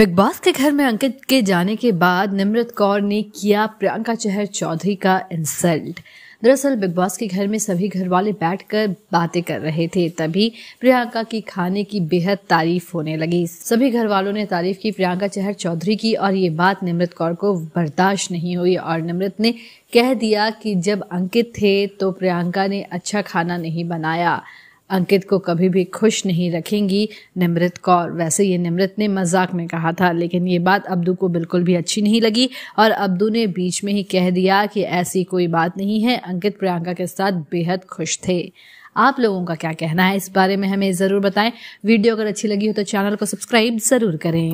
big boss के घर में अंकित के जाने के बाद निमृत कौर ने किया प्रियंका चहर चौधरी का इंसल्ट दरअसल बिग बॉस के घर में सभी घर वाले कर बातें कर रहे थे तभी प्रियंका की खाने की बेहद तारीफ होने लगी सभी घर वालों ने तारीफ की प्रियंका चहर चौधरी की और ये बात निमृत कौर को बर्दाश्त नहीं हुई और निमृत ने कह दिया कि जब अंकित थे तो प्रियंका ने अच्छा खाना नहीं बनाया अंकित को कभी भी खुश नहीं रखेंगी निमृत कौर वैसे ये निमृत ने मजाक में कहा था लेकिन ये बात अब्दू को बिल्कुल भी अच्छी नहीं लगी और अब्दू ने बीच में ही कह दिया कि ऐसी कोई बात नहीं है अंकित प्रियंका के साथ बेहद खुश थे आप लोगों का क्या कहना है इस बारे में हमें ज़रूर बताएं वीडियो अगर अच्छी लगी हो तो चैनल को सब्सक्राइब ज़रूर करें